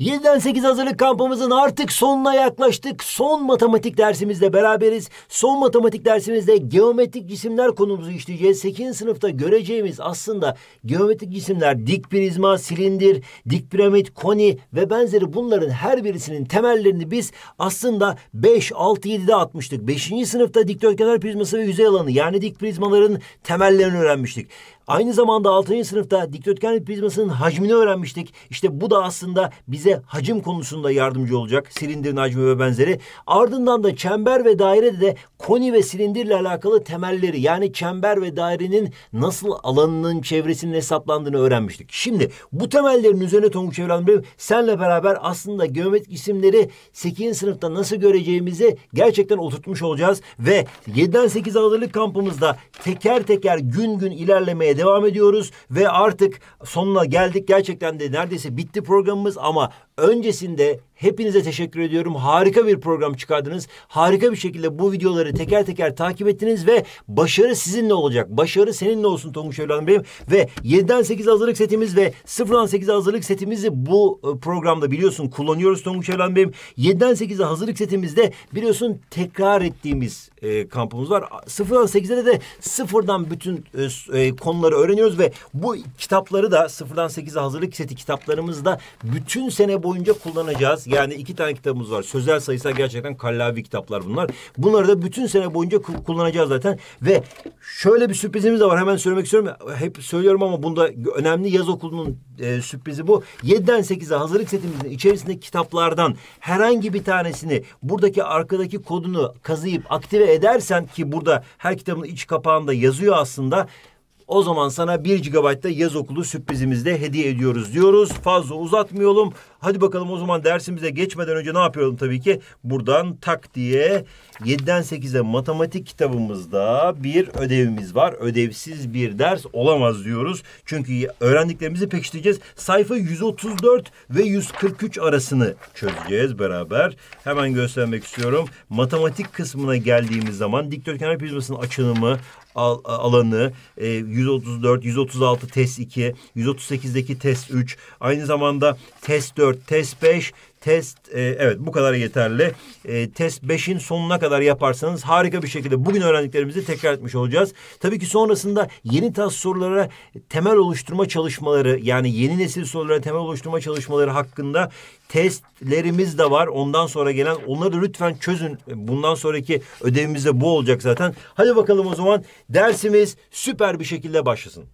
7'den 8 hazırlık kampımızın artık sonuna yaklaştık. Son matematik dersimizle beraberiz. Son matematik dersimizde geometrik cisimler konumuzu işleyeceğiz. 8. sınıfta göreceğimiz aslında geometrik cisimler dik prizma, silindir, dik piramit, koni ve benzeri bunların her birisinin temellerini biz aslında 5, 6, 7'de atmıştık. 5. sınıfta dikdörtgenler prizması ve yüzey alanı yani dik prizmaların temellerini öğrenmiştik. Aynı zamanda 6. sınıfta dikdörtgen prizmasının hacmini öğrenmiştik. İşte bu da aslında bize hacim konusunda yardımcı olacak. Silindirin hacmi ve benzeri. Ardından da çember ve dairede de koni ve silindirle alakalı temelleri yani çember ve dairenin nasıl alanının çevresinin hesaplandığını öğrenmiştik. Şimdi bu temellerin üzerine Tonguç Çevrenbey senle beraber aslında geometrik isimleri 8. sınıfta nasıl göreceğimizi gerçekten oturtmuş olacağız ve 7'den 8 hazırlık kampımızda teker teker gün gün ilerlemeye devam ediyoruz ve artık sonuna geldik. Gerçekten de neredeyse bitti programımız ama Öncesinde hepinize teşekkür ediyorum. Harika bir program çıkardınız. Harika bir şekilde bu videoları teker teker takip ettiniz ve başarı sizinle olacak. Başarı seninle olsun Tonguç Evladım Beyim Ve 7'den 8 hazırlık setimiz ve 0'dan 8 hazırlık setimizi bu e, programda biliyorsun kullanıyoruz Tonguç Evladım Beyim 7'den 8'e hazırlık setimizde biliyorsun tekrar ettiğimiz e, kampımız var. 0'dan 8'de de sıfırdan bütün e, e, konuları öğreniyoruz ve bu kitapları da 0'dan 8'e hazırlık seti kitaplarımızda bütün sene bu boyunca kullanacağız. Yani iki tane kitabımız var. Sözel sayısal gerçekten kallavi kitaplar bunlar. Bunları da bütün sene boyunca kullanacağız zaten. Ve şöyle bir sürprizimiz de var. Hemen söylemek istiyorum. Hep söylüyorum ama bunda önemli yaz okulunun e, sürprizi bu. 7'den 8'e hazırlık setimizin içerisindeki kitaplardan herhangi bir tanesini buradaki arkadaki kodunu kazıyıp aktive edersen ki burada her kitabın iç kapağında yazıyor aslında o zaman sana 1 GB'da yaz okulu sürprizimizde hediye ediyoruz diyoruz. Fazla uzatmayalım. Hadi bakalım o zaman dersimize geçmeden önce ne yapıyorum tabii ki? Buradan tak diye 7'den 8'e matematik kitabımızda bir ödevimiz var. Ödevsiz bir ders olamaz diyoruz. Çünkü öğrendiklerimizi pekiştireceğiz. Sayfa 134 ve 143 arasını çözeceğiz beraber. Hemen göstermek istiyorum. Matematik kısmına geldiğimiz zaman dikdörtgenler prizmasının açılımı, al, alanı, e, 134, 136 test 2, 138'deki test 3, aynı zamanda test 4, test 5, Test e, evet bu kadar yeterli. E, test 5'in sonuna kadar yaparsanız harika bir şekilde bugün öğrendiklerimizi tekrar etmiş olacağız. Tabii ki sonrasında yeni tas sorulara temel oluşturma çalışmaları yani yeni nesil sorulara temel oluşturma çalışmaları hakkında testlerimiz de var. Ondan sonra gelen onları lütfen çözün. Bundan sonraki ödevimiz de bu olacak zaten. Hadi bakalım o zaman dersimiz süper bir şekilde başlasın.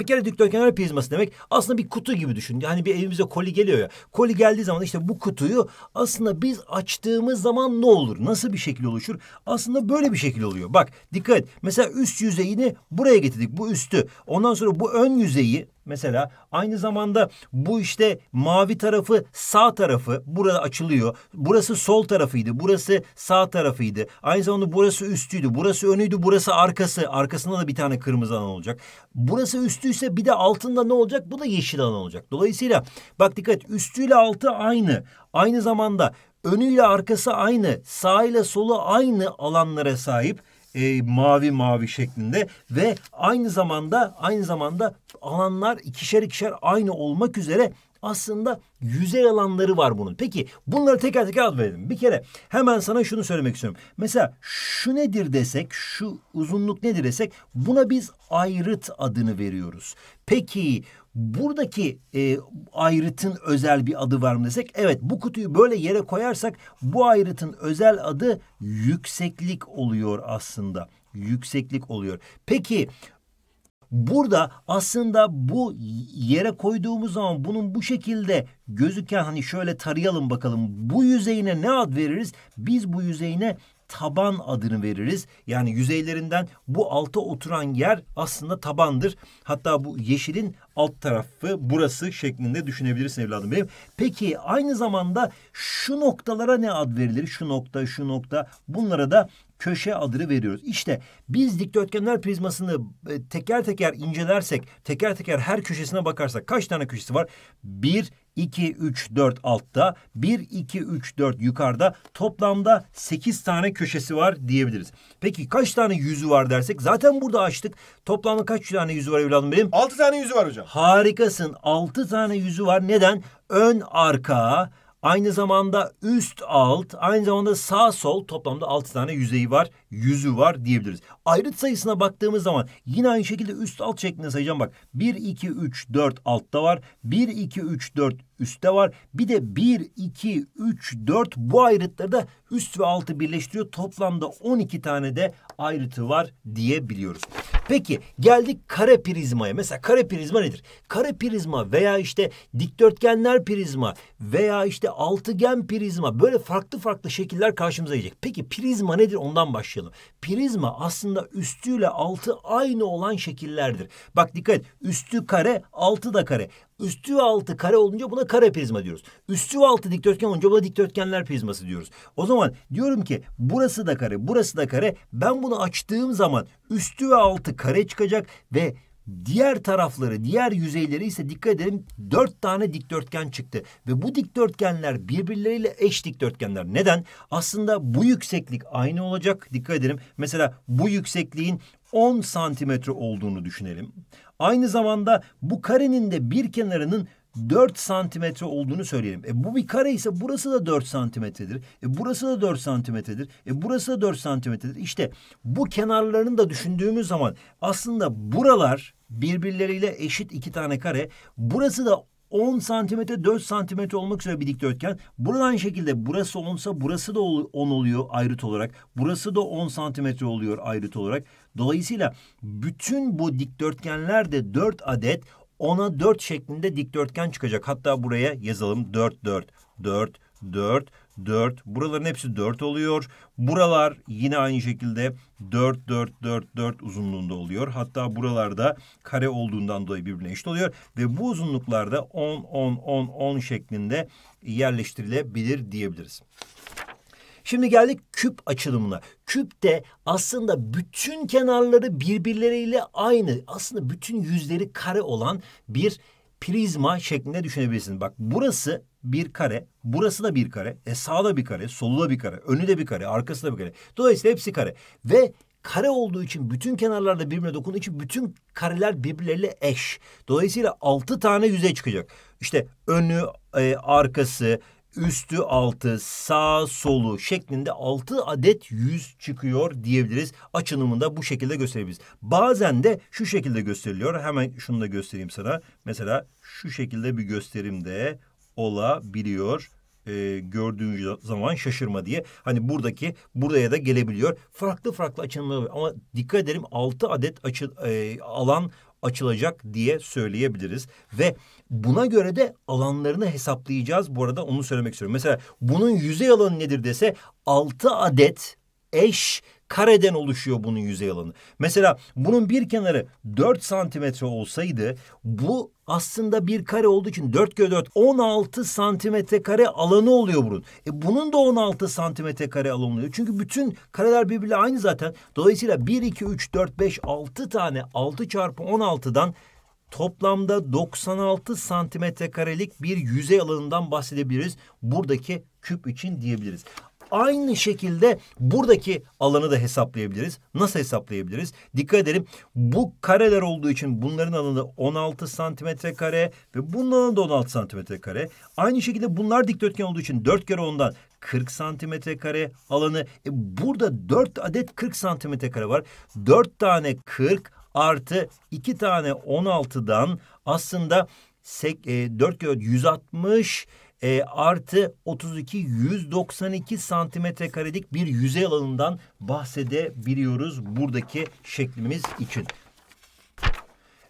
Bir kere dikdörtgenler prizması demek aslında bir kutu gibi düşün. Yani bir evimize koli geliyor ya. Koli geldiği zaman işte bu kutuyu aslında biz açtığımız zaman ne olur? Nasıl bir şekil oluşur? Aslında böyle bir şekil oluyor. Bak dikkat et. Mesela üst yüzeyini buraya getirdik. Bu üstü. Ondan sonra bu ön yüzeyi Mesela aynı zamanda bu işte mavi tarafı sağ tarafı burada açılıyor. Burası sol tarafıydı. Burası sağ tarafıydı. Aynı zamanda burası üstüydü. Burası önüydü. Burası arkası. Arkasında da bir tane kırmızı alan olacak. Burası üstüyse bir de altında ne olacak? Bu da yeşil alan olacak. Dolayısıyla bak dikkat üstüyle altı aynı. Aynı zamanda önüyle arkası aynı. Sağ ile solu aynı alanlara sahip e, mavi mavi şeklinde ve aynı zamanda aynı zamanda alanlar ikişer ikişer aynı olmak üzere aslında yüzey alanları var bunun. Peki bunları teker teker ad verelim. Bir kere hemen sana şunu söylemek istiyorum. Mesela şu nedir desek, şu uzunluk nedir desek buna biz ayrıt adını veriyoruz. Peki buradaki e, ayrıtın özel bir adı var mı desek? Evet bu kutuyu böyle yere koyarsak bu ayrıtın özel adı yükseklik oluyor aslında. Yükseklik oluyor. Peki Burada aslında bu yere koyduğumuz zaman bunun bu şekilde gözüken hani şöyle tarayalım bakalım. Bu yüzeyine ne ad veririz? Biz bu yüzeyine taban adını veririz. Yani yüzeylerinden bu alta oturan yer aslında tabandır. Hatta bu yeşilin alt tarafı burası şeklinde düşünebilirsin evladım benim. Peki aynı zamanda şu noktalara ne ad verilir? Şu nokta, şu nokta bunlara da köşe adını veriyoruz. İşte biz dikdörtgenler prizmasını e, teker teker incelersek, teker teker her köşesine bakarsak kaç tane köşesi var? Bir, 2, 3, 4 altta, 1, 2, 3, 4 yukarıda toplamda 8 tane köşesi var diyebiliriz. Peki kaç tane yüzü var dersek zaten burada açtık. Toplamda kaç tane yüzü var evladım benim? 6 tane yüzü var hocam. Harikasın 6 tane yüzü var. Neden? Ön arka Aynı zamanda üst alt, aynı zamanda sağ sol toplamda 6 tane yüzeyi var, yüzü var diyebiliriz. Ayrıt sayısına baktığımız zaman yine aynı şekilde üst alt şeklinde sayacağım bak. 1 2 3 4 altta var. 1 2 3 4 üstte var. Bir de 1, 2, 3, 4 bu ayrıtları da üst ve altı birleştiriyor. Toplamda 12 tane de ayrıtı var diyebiliyoruz. Peki geldik kare prizmaya. Mesela kare prizma nedir? Kare prizma veya işte dikdörtgenler prizma veya işte altıgen prizma böyle farklı farklı şekiller karşımıza gelecek. Peki prizma nedir? Ondan başlayalım. Prizma aslında üstüyle altı aynı olan şekillerdir. Bak dikkat et. Üstü kare, altı da kare. Üstü altı kare olunca buna kare prizma diyoruz. Üstü altı dikdörtgen olunca buna dikdörtgenler prizması diyoruz. O zaman diyorum ki burası da kare, burası da kare. Ben bunu açtığım zaman üstü ve altı kare çıkacak ve Diğer tarafları, diğer yüzeyleri ise dikkat edelim dört tane dikdörtgen çıktı. Ve bu dikdörtgenler birbirleriyle eş dikdörtgenler. Neden? Aslında bu yükseklik aynı olacak. Dikkat edelim. Mesela bu yüksekliğin 10 santimetre olduğunu düşünelim. Aynı zamanda bu karenin de bir kenarının 4 santimetre olduğunu söyleyelim. E bu bir kare ise burası da 4 santimetredir. E burası da 4 santimetredir. E burası da 4 santimetredir. İşte bu kenarlarını da düşündüğümüz zaman aslında buralar birbirleriyle eşit iki tane kare. Burası da 10 santimetre 4 santimetre olmak üzere bir dikdörtgen. Buradan aynı şekilde burası 10'sa burası da 10 oluyor ayrıt olarak. Burası da 10 santimetre oluyor ayrıt olarak. Dolayısıyla bütün bu dikdörtgenlerde dört adet ona dört şeklinde dikdörtgen çıkacak. Hatta buraya yazalım dört dört dört dört 4. Buraların hepsi 4 oluyor. Buralar yine aynı şekilde 4, 4, 4, 4 uzunluğunda oluyor. Hatta buralarda kare olduğundan dolayı birbirine eşit oluyor. Ve bu uzunluklarda 10, 10, 10, 10 şeklinde yerleştirilebilir diyebiliriz. Şimdi geldik küp açılımına. Küp de aslında bütün kenarları birbirleriyle aynı. Aslında bütün yüzleri kare olan bir prizma şeklinde düşünebilirsiniz. Bak burası bir kare, burası da bir kare, e sağda bir kare, solda bir kare, önü de bir kare, arkası da bir kare. Dolayısıyla hepsi kare. Ve kare olduğu için bütün kenarlarda birbirine dokunduğu için bütün kareler birbirleriyle eş. Dolayısıyla altı tane yüzey çıkacak. İşte önü, e, arkası, üstü altı, sağ solu şeklinde altı adet yüz çıkıyor diyebiliriz. Açınımında bu şekilde gösterebiliriz. Bazen de şu şekilde gösteriliyor. Hemen şunu da göstereyim sana. Mesela şu şekilde bir gösterimde olabiliyor e, ee, gördüğün zaman şaşırma diye. Hani buradaki buraya da gelebiliyor. Farklı farklı açılımlar ama dikkat edelim altı adet açı, e, alan açılacak diye söyleyebiliriz. Ve buna göre de alanlarını hesaplayacağız. Bu arada onu söylemek istiyorum. Mesela bunun yüzey alanı nedir dese altı adet eş kareden oluşuyor bunun yüzey alanı. Mesela bunun bir kenarı 4 santimetre olsaydı bu aslında bir kare olduğu için 4 kere 4 16 santimetre kare alanı oluyor bunun. E bunun da 16 santimetre kare alanı oluyor. Çünkü bütün kareler birbiriyle aynı zaten. Dolayısıyla 1, 2, 3, 4, 5, 6 tane 6 çarpı 16'dan toplamda 96 santimetre karelik bir yüzey alanından bahsedebiliriz. Buradaki küp için diyebiliriz. Aynı şekilde buradaki alanı da hesaplayabiliriz. Nasıl hesaplayabiliriz? Dikkat edelim. Bu kareler olduğu için bunların alanı 16 santimetre kare ve bunun alanı da 16 santimetre kare. Aynı şekilde bunlar dikdörtgen olduğu için 4 kere 10'dan 40 santimetre kare alanı. E burada 4 adet 40 santimetre kare var. 4 tane 40 artı 2 tane 16'dan aslında 4 e, kere 160 e, artı 32 192 santimetre karelik bir yüzey alanından bahsedebiliyoruz buradaki şeklimiz için.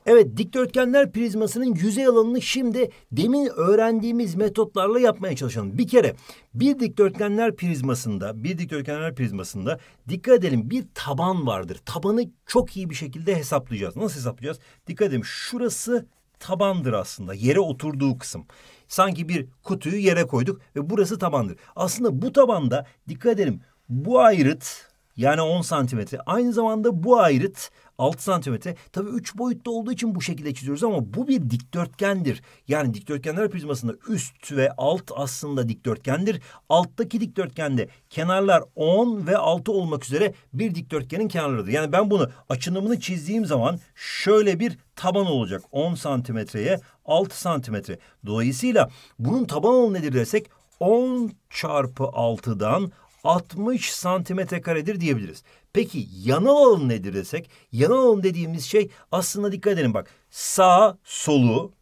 Evet dikdörtgenler prizmasının yüzey alanını şimdi demin öğrendiğimiz metotlarla yapmaya çalışalım. Bir kere bir dikdörtgenler prizmasında, bir dikdörtgenler prizmasında dikkat edelim bir taban vardır. Tabanı çok iyi bir şekilde hesaplayacağız. Nasıl hesaplayacağız? Dikkat edelim şurası tabandır aslında. Yere oturduğu kısım. Sanki bir kutuyu yere koyduk ve burası tabandır. Aslında bu tabanda dikkat edelim bu ayrıt yani 10 santimetre. Aynı zamanda bu ayrıt 6 santimetre. Tabii 3 boyutta olduğu için bu şekilde çiziyoruz ama bu bir dikdörtgendir. Yani dikdörtgenler prizmasında üst ve alt aslında dikdörtgendir. Alttaki dikdörtgende kenarlar 10 ve 6 olmak üzere bir dikdörtgenin kenarlarıdır. Yani ben bunu açınımını çizdiğim zaman şöyle bir taban olacak 10 santimetreye 6 santimetre. Dolayısıyla bunun taban alanı nedir desek 10 çarpı 6'dan 60 santimetre karedir diyebiliriz. Peki yanal alan nedir desek? Yanal alan dediğimiz şey aslında dikkat edelim bak. Sağ, solu,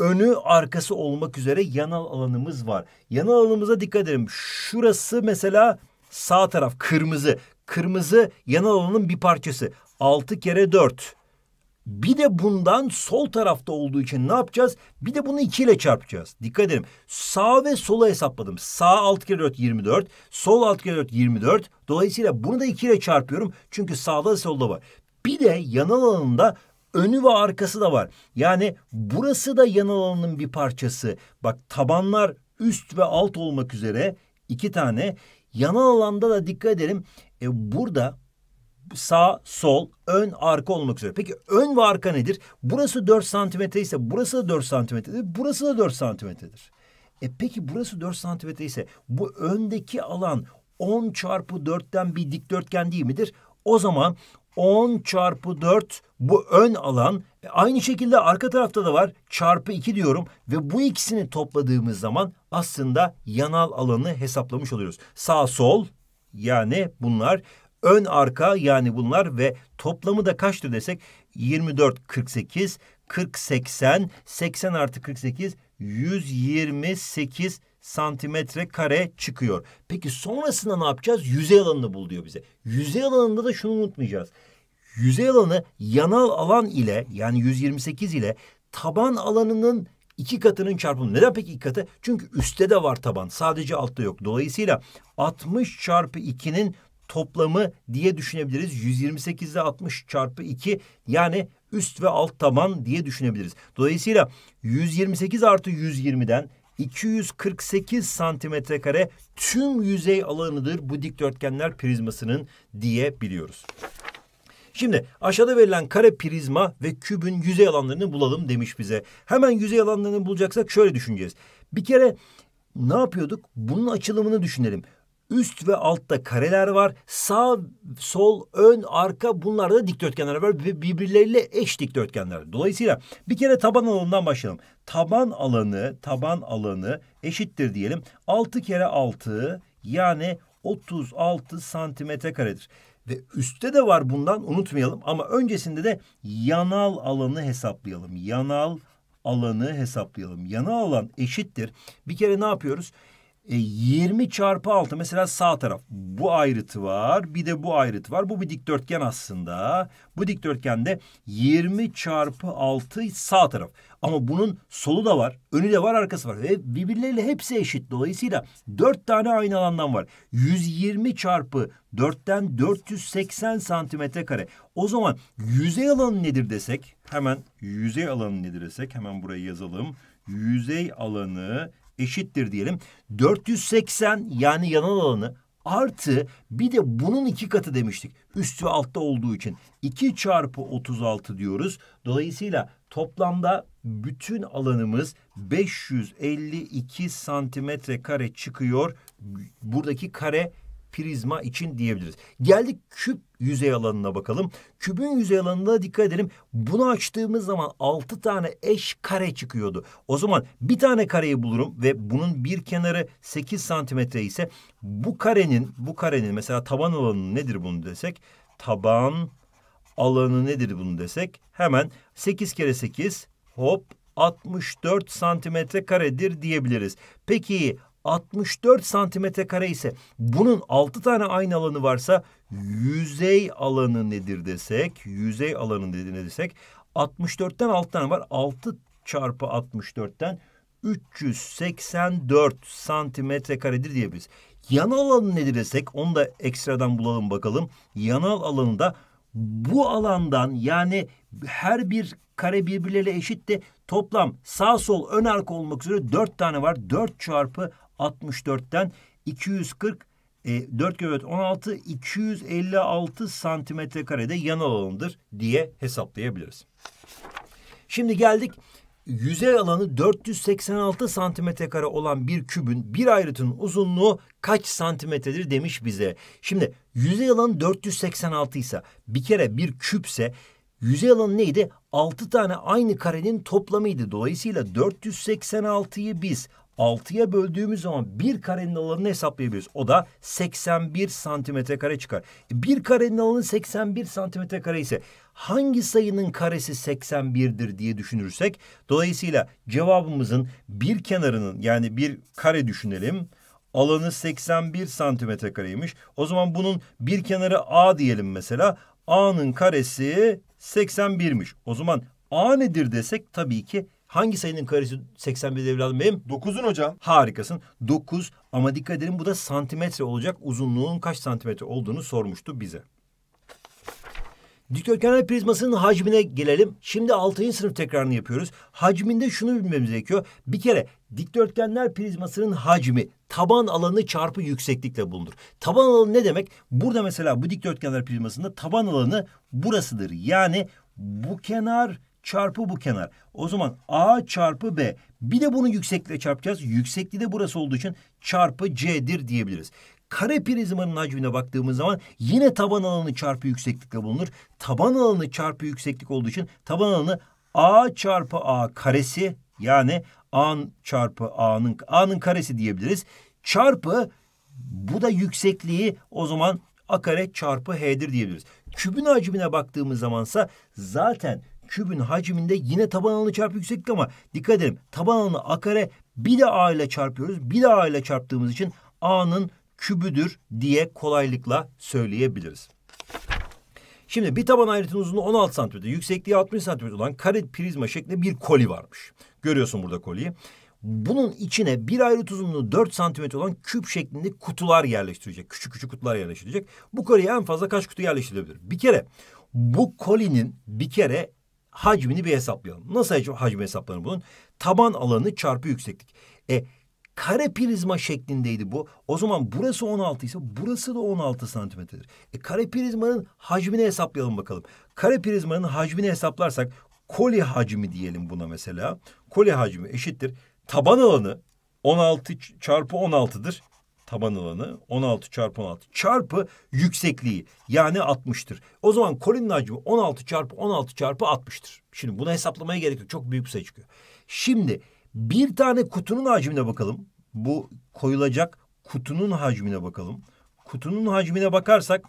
önü, arkası olmak üzere yanal alanımız var. Yanal alanımıza dikkat edelim. Şurası mesela sağ taraf kırmızı. Kırmızı yanal alanın bir parçası. 6 kere 4. Bir de bundan sol tarafta olduğu için ne yapacağız? Bir de bunu 2 ile çarpacağız. Dikkat edin. Sağ ve sola hesapladım. Sağ alt kere 4 24. Sol alt kere 4 24. Dolayısıyla bunu da 2 ile çarpıyorum. Çünkü sağda da solda var. Bir de yan alanında önü ve arkası da var. Yani burası da yan alanının bir parçası. Bak tabanlar üst ve alt olmak üzere iki tane. Yan alanda da dikkat edelim. E, burada sağ, sol, ön, arka olmak üzere. Peki ön ve arka nedir? Burası 4 santimetre ise burası da 4 santimetredir. Burası da 4 santimetredir. E peki burası 4 santimetre ise bu öndeki alan 10 çarpı 4'ten bir dikdörtgen değil midir? O zaman 10 çarpı 4 bu ön alan. E aynı şekilde arka tarafta da var. Çarpı 2 diyorum. Ve bu ikisini topladığımız zaman aslında yanal alanı hesaplamış oluyoruz. Sağ sol yani bunlar ön arka yani bunlar ve toplamı da kaçtır desek 24 48 40 80 80 artı 48 128 santimetre kare çıkıyor. Peki sonrasında ne yapacağız? Yüzey alanını bul diyor bize. Yüzey alanında da şunu unutmayacağız. Yüzey alanı yanal alan ile yani 128 ile taban alanının iki katının çarpımı. Neden peki iki katı? Çünkü üstte de var taban. Sadece altta yok. Dolayısıyla 60 çarpı 2'nin toplamı diye düşünebiliriz. 128 ile 60 çarpı 2 yani üst ve alt taban diye düşünebiliriz. Dolayısıyla 128 artı 120'den 248 santimetre kare tüm yüzey alanıdır bu dikdörtgenler prizmasının diyebiliyoruz. Şimdi aşağıda verilen kare prizma ve kübün yüzey alanlarını bulalım demiş bize. Hemen yüzey alanlarını bulacaksak şöyle düşüneceğiz. Bir kere ne yapıyorduk? Bunun açılımını düşünelim. Üst ve altta kareler var. Sağ, sol, ön, arka bunlar da dikdörtgenler var. Ve birbirleriyle eş dikdörtgenler. Dolayısıyla bir kere taban alanından başlayalım. Taban alanı, taban alanı eşittir diyelim. 6 kere 6 yani 36 santimetre karedir. Ve üstte de var bundan unutmayalım ama öncesinde de yanal alanı hesaplayalım. Yanal alanı hesaplayalım. Yanal alan eşittir. Bir kere ne yapıyoruz? E, 20 çarpı 6 mesela sağ taraf. Bu ayrıtı var. Bir de bu ayrıtı var. Bu bir dikdörtgen aslında. Bu dikdörtgende 20 çarpı 6 sağ taraf. Ama bunun solu da var. Önü de var arkası var. Ve birbirleriyle hepsi eşit. Dolayısıyla 4 tane aynı alandan var. 120 çarpı 4'ten 480 santimetre kare. O zaman yüzey alanı nedir desek. Hemen yüzey alanı nedir desek. Hemen buraya yazalım. Yüzey alanı eşittir diyelim. 480 yani yanal alanı artı bir de bunun iki katı demiştik. Üst ve altta olduğu için 2 çarpı 36 diyoruz. Dolayısıyla toplamda bütün alanımız 552 santimetre kare çıkıyor. Buradaki kare prizma için diyebiliriz. Geldik küp yüzey alanına bakalım. Kübün yüzey alanına dikkat edelim. Bunu açtığımız zaman altı tane eş kare çıkıyordu. O zaman bir tane kareyi bulurum ve bunun bir kenarı 8 santimetre ise bu karenin bu karenin mesela taban alanı nedir bunu desek? Taban alanı nedir bunu desek? Hemen 8 kere 8 hop 64 santimetre karedir diyebiliriz. Peki 64 santimetre kare ise bunun 6 tane aynı alanı varsa yüzey alanı nedir desek yüzey alanı nedir desek 64'ten 6 tane var 6 çarpı 64'ten 384 santimetre karedir diyebiliriz. Yanal alanı nedir desek onu da ekstradan bulalım bakalım. Yanal alanında bu alandan yani her bir kare birbirleriyle eşit de toplam sağ sol ön arka olmak üzere dört tane var. Dört çarpı 64'ten 240 e, 4 kere 16 256 santimetre karede yan alanıdır diye hesaplayabiliriz. Şimdi geldik yüzey alanı 486 santimetre kare olan bir kübün bir ayrıtının uzunluğu kaç santimetredir demiş bize. Şimdi yüzey alanı 486 ise bir kere bir küpse yüzey alanı neydi? 6 tane aynı karenin toplamıydı. Dolayısıyla 486'yı biz 6'ya böldüğümüz zaman bir karenin alanını hesaplayabiliriz. O da 81 santimetre kare çıkar. Bir karenin alanı 81 santimetre kare ise hangi sayının karesi 81'dir diye düşünürsek dolayısıyla cevabımızın bir kenarının yani bir kare düşünelim alanı 81 santimetre kareymiş. O zaman bunun bir kenarı A diyelim mesela. A'nın karesi 81'miş. O zaman A nedir desek tabii ki Hangi sayının karesi 81 evladım benim? Dokuzun hocam. Harikasın. 9 ama dikkat edelim bu da santimetre olacak. Uzunluğun kaç santimetre olduğunu sormuştu bize. Dikdörtgenler prizmasının hacmine gelelim. Şimdi 6. sınıf tekrarını yapıyoruz. Hacminde şunu bilmemiz gerekiyor. Bir kere dikdörtgenler prizmasının hacmi taban alanı çarpı yükseklikle bulunur. Taban alanı ne demek? Burada mesela bu dikdörtgenler prizmasında taban alanı burasıdır. Yani bu kenar çarpı bu kenar. O zaman A çarpı B. Bir de bunu yüksekle çarpacağız. Yüksekliği de burası olduğu için çarpı C'dir diyebiliriz. Kare prizmanın hacmine baktığımız zaman yine taban alanı çarpı yükseklikle bulunur. Taban alanı çarpı yükseklik olduğu için taban alanı A çarpı A karesi yani A çarpı A'nın A'nın karesi diyebiliriz. Çarpı bu da yüksekliği o zaman A kare çarpı H'dir diyebiliriz. Kübün hacmine baktığımız zamansa zaten kübün hacminde yine taban alanı çarpı yükseklik ama dikkat edelim taban alanı a kare bir de a ile çarpıyoruz. Bir de a ile çarptığımız için a'nın kübüdür diye kolaylıkla söyleyebiliriz. Şimdi bir taban ayrıtının uzunluğu 16 santimetre, yüksekliği 60 santimetre olan kare prizma şeklinde bir koli varmış. Görüyorsun burada koliyi. Bunun içine bir ayrıt uzunluğu 4 santimetre olan küp şeklinde kutular yerleştirecek. Küçük küçük kutular yerleştirecek. Bu koliye en fazla kaç kutu yerleştirilebilir? Bir kere bu kolinin bir kere hacmini bir hesaplayalım. Nasıl hacmi hesaplanır bunun? Taban alanı çarpı yükseklik. E kare prizma şeklindeydi bu. O zaman burası 16 ise burası da 16 santimetredir. E kare prizmanın hacmini hesaplayalım bakalım. Kare prizmanın hacmini hesaplarsak koli hacmi diyelim buna mesela. Koli hacmi eşittir. Taban alanı 16 çarpı 16'dır taban alanı 16 çarpı 16 çarpı yüksekliği yani 60'tır. O zaman kolinin hacmi 16 çarpı 16 çarpı 60'tır. Şimdi bunu hesaplamaya gerek yok. Çok büyük bir sayı çıkıyor. Şimdi bir tane kutunun hacmine bakalım. Bu koyulacak kutunun hacmine bakalım. Kutunun hacmine bakarsak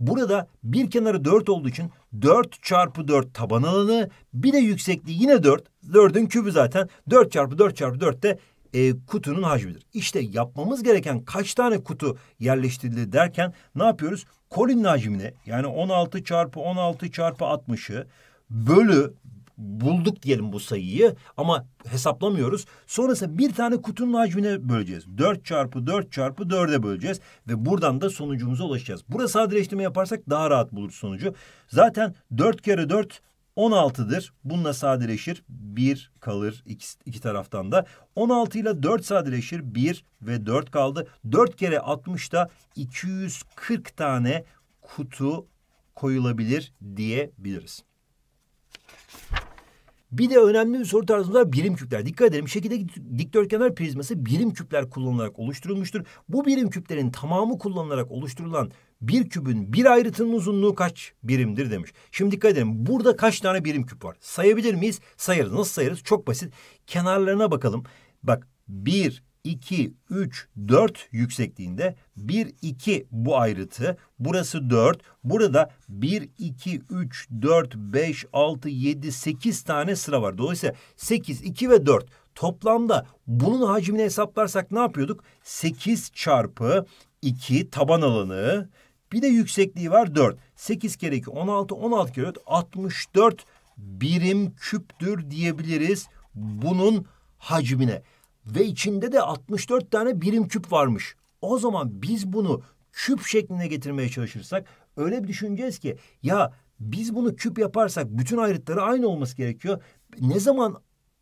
burada bir kenarı 4 olduğu için 4 çarpı 4 taban alanı bir de yüksekliği yine 4. 4'ün kübü zaten 4 çarpı 4 çarpı 4 de e, kutunun hacmidir. İşte yapmamız gereken kaç tane kutu yerleştirildi derken ne yapıyoruz? Kolinin hacmini yani 16 çarpı 16 çarpı 60'ı bölü bulduk diyelim bu sayıyı ama hesaplamıyoruz. Sonrasında bir tane kutunun hacmine böleceğiz. 4 çarpı 4 çarpı dörde böleceğiz ve buradan da sonucumuza ulaşacağız. Burası sadeleştirme yaparsak daha rahat buluruz sonucu. Zaten 4 kere 4 16'dır. Bununla sadeleşir. 1 kalır iki, iki taraftan da. 16 ile 4 sadeleşir. 1 ve 4 kaldı. 4 kere 60'da 240 tane kutu koyulabilir diyebiliriz. Bir de önemli bir soru tarzımız var birim küpler. Dikkat edelim Şekilde dikdörtgenler prizması birim küpler kullanılarak oluşturulmuştur. Bu birim küplerin tamamı kullanılarak oluşturulan bir kübün bir ayrıtının uzunluğu kaç birimdir demiş. Şimdi dikkat edin, burada kaç tane birim küp var? Sayabilir miyiz? Sayarız. Nasıl sayarız? Çok basit. Kenarlarına bakalım. Bak bir, 2, 3, 4 yüksekliğinde 1, 2 bu ayrıtı. Burası 4. Burada 1, 2, 3, 4, 5, 6, 7, 8 tane sıra var. Dolayısıyla 8, 2 ve 4. Toplamda bunun hacmini hesaplarsak ne yapıyorduk? 8 çarpı 2 taban alanı bir de yüksekliği var 4. 8 kere 2 16 16 kere 4 64 birim küptür diyebiliriz bunun hacmine. Ve içinde de 64 tane birim küp varmış. O zaman biz bunu küp şeklinde getirmeye çalışırsak öyle bir düşüneceğiz ki ya biz bunu küp yaparsak bütün ayrıtları aynı olması gerekiyor. Ne zaman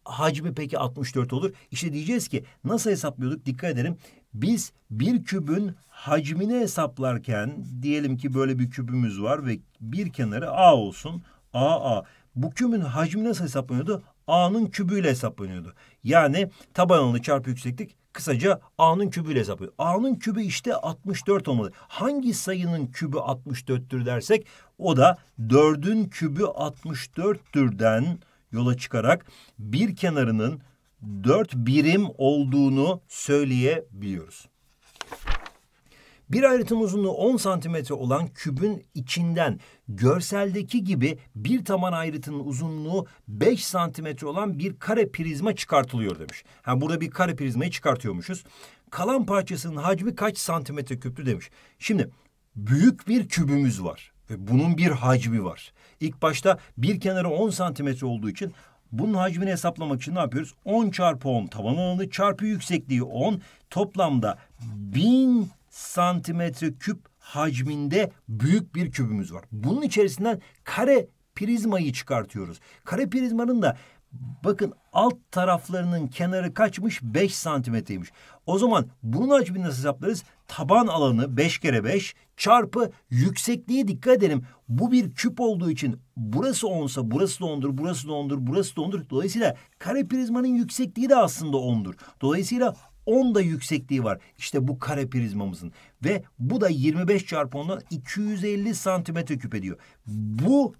hacmi peki 64 olur? İşte diyeceğiz ki nasıl hesaplıyorduk dikkat edelim biz bir kübün hacmini hesaplarken diyelim ki böyle bir kübümüz var ve bir kenarı A olsun. A A. Bu kübün hacmi nasıl hesaplanıyordu? A'nın kübüyle hesaplanıyordu. Yani taban alanı çarpı yükseklik kısaca A'nın kübüyle hesaplıyor. A'nın kübü işte 64 olmalı. Hangi sayının kübü 64'tür dersek o da 4'ün kübü 64'türden yola çıkarak bir kenarının 4 birim olduğunu söyleyebiliyoruz. Bir ayrıtım uzunluğu 10 santimetre olan kübün içinden görseldeki gibi bir taban ayrıtının uzunluğu 5 santimetre olan bir kare prizma çıkartılıyor demiş. Yani burada bir kare prizmayı çıkartıyormuşuz. Kalan parçasının hacmi kaç santimetre küptü demiş. Şimdi büyük bir kübümüz var ve bunun bir hacmi var. İlk başta bir kenarı 10 santimetre olduğu için bunun hacmini hesaplamak için ne yapıyoruz? 10 çarpı 10 taban alanı çarpı yüksekliği 10. Toplamda 1000 santimetre küp hacminde büyük bir kübümüz var. Bunun içerisinden kare prizmayı çıkartıyoruz. Kare prizmanın da Bakın alt taraflarının kenarı kaçmış? 5 santimetreymiş. O zaman bunun hacmini nasıl hesaplarız? Taban alanı 5 kere 5 çarpı yüksekliğe dikkat edelim. Bu bir küp olduğu için burası 10'sa burası da 10'dur, burası da 10'dur, burası da 10'dur. Dolayısıyla kare prizmanın yüksekliği de aslında 10'dur. Dolayısıyla 10 da yüksekliği var. İşte bu kare prizmamızın. Ve bu da 25 çarpı 10'dan 250 santimetre küp ediyor. Bu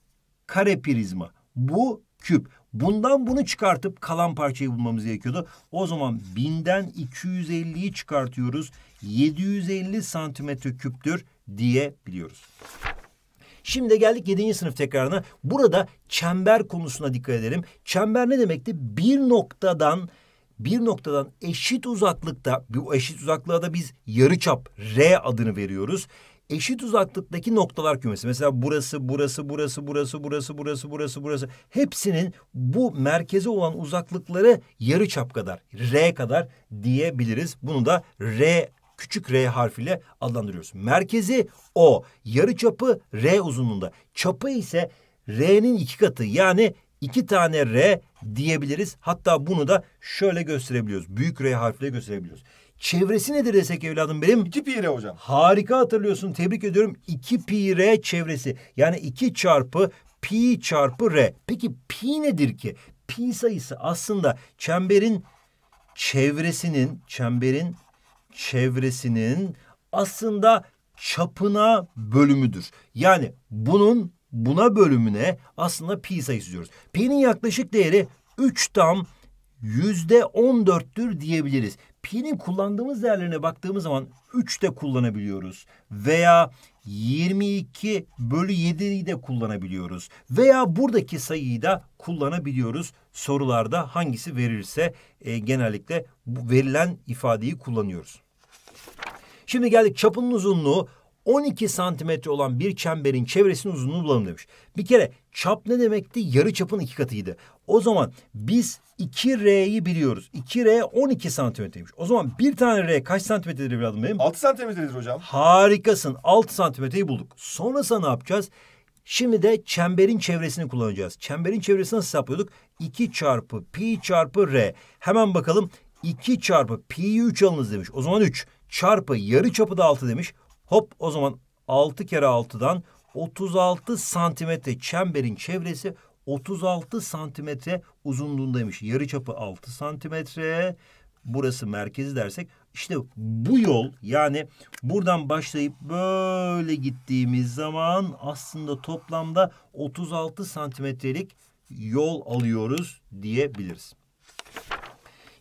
kare prizma. Bu küp. Bundan bunu çıkartıp kalan parçayı bulmamız gerekiyordu. O zaman 1000'den 250'yi çıkartıyoruz. 750 santimetre küptür diyebiliyoruz. Şimdi geldik 7. sınıf tekrarına. Burada çember konusuna dikkat edelim. Çember ne demekti? Bir noktadan bir noktadan eşit uzaklıkta, bu eşit uzaklığa da biz yarıçap R adını veriyoruz eşit uzaklıktaki noktalar kümesi. Mesela burası, burası, burası, burası, burası, burası, burası, burası. Hepsinin bu merkeze olan uzaklıkları yarı çap kadar, R kadar diyebiliriz. Bunu da R küçük R harfiyle adlandırıyoruz. Merkezi O, yarı çapı R uzunluğunda. Çapı ise R'nin iki katı yani iki tane R diyebiliriz. Hatta bunu da şöyle gösterebiliyoruz. Büyük R harfiyle gösterebiliyoruz. Çevresi nedir desek evladım benim? İki pi r hocam. Harika hatırlıyorsun. Tebrik ediyorum. İki pi r çevresi. Yani iki çarpı pi çarpı re. Peki pi nedir ki? Pi sayısı aslında çemberin çevresinin çemberin çevresinin aslında çapına bölümüdür. Yani bunun buna bölümüne aslında pi sayısı diyoruz. Pi'nin yaklaşık değeri 3 tam yüzde on dörttür diyebiliriz. Pi'nin kullandığımız değerlerine baktığımız zaman 3 de kullanabiliyoruz. Veya 22 bölü 7'yi de kullanabiliyoruz. Veya buradaki sayıyı da kullanabiliyoruz. Sorularda hangisi verirse e, genellikle bu verilen ifadeyi kullanıyoruz. Şimdi geldik çapının uzunluğu 12 santimetre olan bir çemberin çevresinin uzunluğunu bulalım demiş. Bir kere çap ne demekti? Yarı çapın iki katıydı. O zaman biz 2R'yi biliyoruz. 2R 12 santimetreymiş. O zaman bir tane R kaç santimetredir evladım benim? 6 santimetredir hocam. Harikasın. 6 santimetreyi bulduk. Sonrasında ne yapacağız? Şimdi de çemberin çevresini kullanacağız. Çemberin çevresini nasıl hesaplıyorduk? 2 çarpı pi çarpı r. Hemen bakalım 2 çarpı pi'yi 3 alınız demiş. O zaman 3 çarpı yarı çapı da 6 demiş. Hop o zaman 6 kere 6'dan 36 santimetre çemberin çevresi 36 santimetre uzunluğundaymış. Yarı çapı 6 santimetre. Burası merkezi dersek işte bu yol yani buradan başlayıp böyle gittiğimiz zaman aslında toplamda 36 santimetrelik yol alıyoruz diyebiliriz.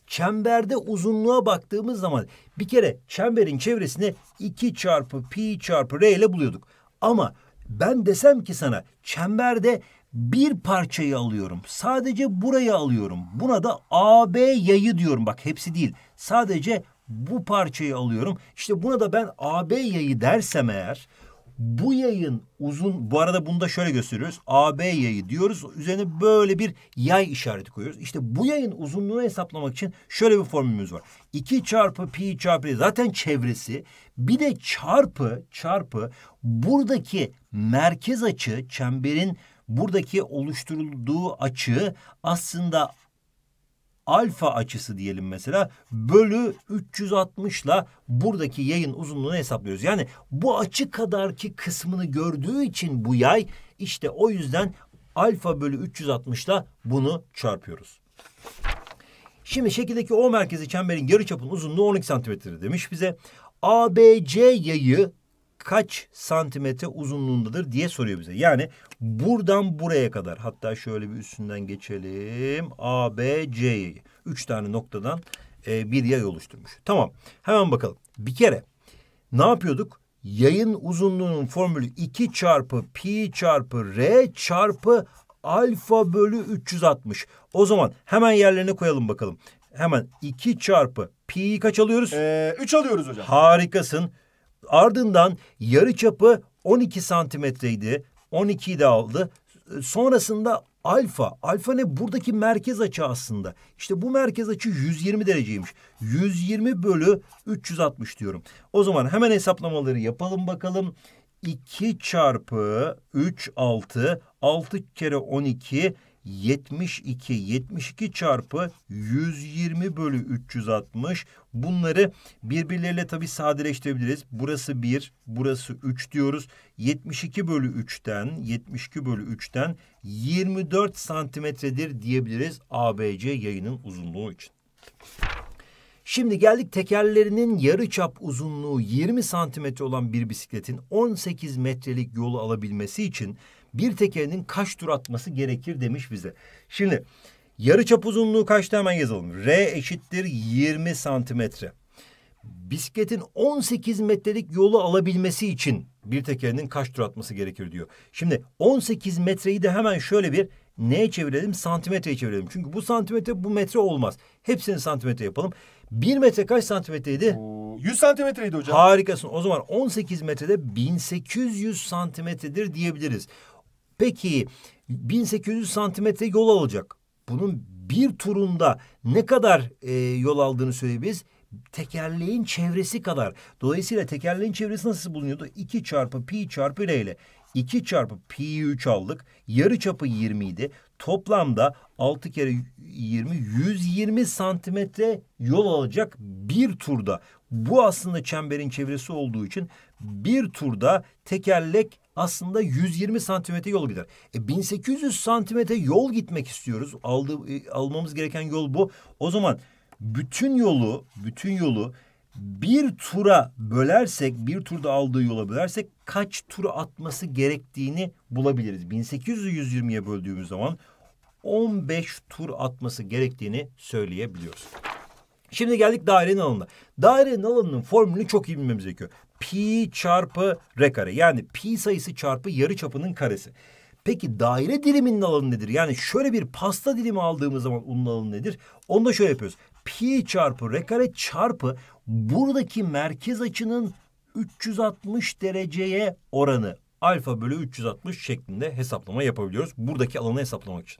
Çemberde uzunluğa baktığımız zaman bir kere çemberin çevresini 2 çarpı pi çarpı r ile buluyorduk. Ama ben desem ki sana çemberde bir parçayı alıyorum. Sadece burayı alıyorum. Buna da AB yayı diyorum. Bak hepsi değil. Sadece bu parçayı alıyorum. İşte buna da ben AB yayı dersem eğer bu yayın uzun bu arada bunu da şöyle gösteriyoruz. AB yayı diyoruz. Üzerine böyle bir yay işareti koyuyoruz. İşte bu yayın uzunluğunu hesaplamak için şöyle bir formülümüz var. 2 çarpı pi çarpı zaten çevresi bir de çarpı çarpı buradaki merkez açı çemberin buradaki oluşturulduğu açı aslında alfa açısı diyelim mesela bölü 360 ile buradaki yayın uzunluğunu hesaplıyoruz. Yani bu açı kadarki kısmını gördüğü için bu yay işte o yüzden alfa bölü 360 ile bunu çarpıyoruz. Şimdi şekildeki O merkezi çemberin yarıçapının uzunluğu 12 santimetredir demiş bize. ABC yayı kaç santimetre uzunluğundadır diye soruyor bize. Yani buradan buraya kadar hatta şöyle bir üstünden geçelim. A, B, C'yi. Üç tane noktadan e, bir yay oluşturmuş. Tamam hemen bakalım. Bir kere ne yapıyorduk? Yayın uzunluğunun formülü 2 çarpı pi çarpı r çarpı alfa bölü 360. O zaman hemen yerlerine koyalım bakalım. Hemen 2 çarpı pi kaç alıyoruz? 3 ee, alıyoruz hocam. Harikasın. Ardından yarı çapı 12 santimetreydi. 12'yi de aldı. Sonrasında alfa. Alfa ne? Buradaki merkez açı aslında. İşte bu merkez açı 120 dereceymiş. 120 bölü 360 diyorum. O zaman hemen hesaplamaları yapalım bakalım. 2 çarpı 3 6 6 kere 12 72 72 çarpı 120 bölü 360 bunları birbirleriyle tabi sadeleştirebiliriz. Burası 1 burası 3 diyoruz. 72 bölü 3'ten 72 bölü 3'ten 24 santimetredir diyebiliriz ABC yayının uzunluğu için. Şimdi geldik tekerlerinin yarı çap uzunluğu 20 santimetre olan bir bisikletin 18 metrelik yolu alabilmesi için bir tekerinin kaç tur atması gerekir demiş bize. Şimdi yarı çap uzunluğu kaçtı hemen yazalım. R eşittir 20 santimetre. Bisikletin 18 metrelik yolu alabilmesi için bir tekerinin kaç tur atması gerekir diyor. Şimdi 18 metreyi de hemen şöyle bir neye çevirelim? Santimetreye çevirelim. Çünkü bu santimetre bu metre olmaz. Hepsini santimetre yapalım. Bir metre kaç santimetreydi? 100 santimetreydi hocam. Harikasın. O zaman 18 metrede 1800 santimetredir diyebiliriz. Peki 1800 santimetre yol alacak. Bunun bir turunda ne kadar e, yol aldığını söyleyebiliriz tekerleğin çevresi kadar. Dolayısıyla tekerleğin çevresi nasıl bulunuyordu? 2 çarpı pi çarpı r ile. 2 çarpı pi 3 aldık. Yarı çapı 20 idi. Toplamda 6 kere 20, 120 santimetre yol alacak bir turda. Bu aslında çemberin çevresi olduğu için bir turda tekerlek aslında 120 santimetre yol gider. E 1800 santimetre yol gitmek istiyoruz. Aldı, e, almamız gereken yol bu. O zaman bütün yolu, bütün yolu bir tura bölersek, bir turda aldığı yola bölersek kaç tur atması gerektiğini bulabiliriz. 1800'ü 120'ye böldüğümüz zaman 15 tur atması gerektiğini söyleyebiliyoruz. Şimdi geldik dairenin alanına. Dairenin alanının formülünü çok iyi bilmemiz gerekiyor pi çarpı r kare. Yani pi sayısı çarpı yarı çapının karesi. Peki daire diliminin alanı nedir? Yani şöyle bir pasta dilimi aldığımız zaman onun alanı nedir? Onu da şöyle yapıyoruz. Pi çarpı r kare çarpı buradaki merkez açının 360 dereceye oranı alfa bölü 360 şeklinde hesaplama yapabiliyoruz. Buradaki alanı hesaplamak için.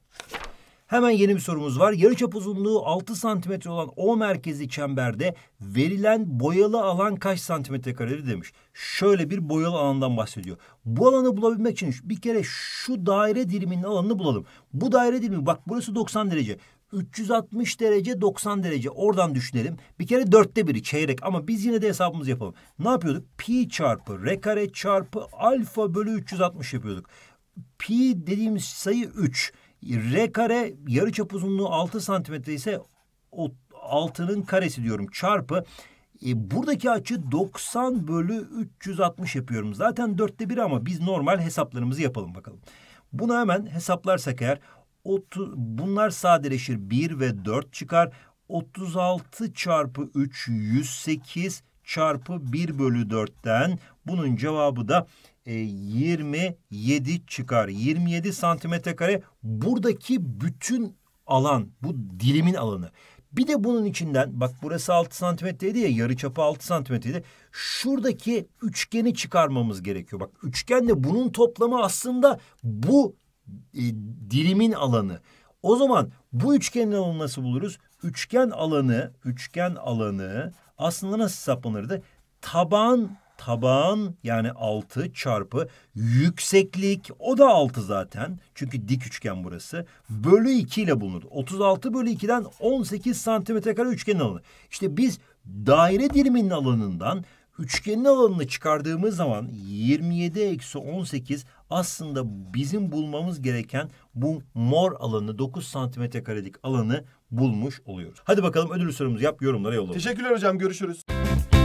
Hemen yeni bir sorumuz var. Yarıçap uzunluğu 6 santimetre olan O merkezi çemberde verilen boyalı alan kaç santimetre karedir demiş. Şöyle bir boyalı alandan bahsediyor. Bu alanı bulabilmek için bir kere şu daire diliminin alanını bulalım. Bu daire dilimi bak burası 90 derece. 360 derece 90 derece oradan düşünelim. Bir kere dörtte biri çeyrek ama biz yine de hesabımızı yapalım. Ne yapıyorduk? Pi çarpı r kare çarpı alfa bölü 360 yapıyorduk. Pi dediğimiz sayı 3. R kare yarıçap uzunluğu 6 santimetre ise o altının karesi diyorum çarpı e, buradaki açı 90 bölü 360 yapıyorum. Zaten dörtte bir ama biz normal hesaplarımızı yapalım bakalım. Bunu hemen hesaplarsak eğer otu, bunlar sadeleşir 1 ve 4 çıkar. 36 çarpı 3 108 çarpı 1 bölü 4'ten bunun cevabı da 27 e, çıkar. 27 santimetre kare buradaki bütün alan, bu dilimin alanı. Bir de bunun içinden bak burası 6 santimetreydi ya yarı çapı 6 santimetreydi. Şuradaki üçgeni çıkarmamız gerekiyor. Bak üçgen de bunun toplamı aslında bu e, dilimin alanı. O zaman bu üçgenin alanı nasıl buluruz? Üçgen alanı, üçgen alanı aslında nasıl hesaplanırdı? Taban tabağın yani altı çarpı yükseklik o da altı zaten. Çünkü dik üçgen burası. Bölü 2 ile bulunur. 36 bölü 2'den 18 santimetre kare üçgenin alanı. İşte biz daire diliminin alanından üçgenin alanını çıkardığımız zaman 27 eksi 18 aslında bizim bulmamız gereken bu mor alanı 9 santimetre karelik alanı bulmuş oluyoruz. Hadi bakalım ödül sorumuzu yap yorumlara yolla. Teşekkürler hocam görüşürüz.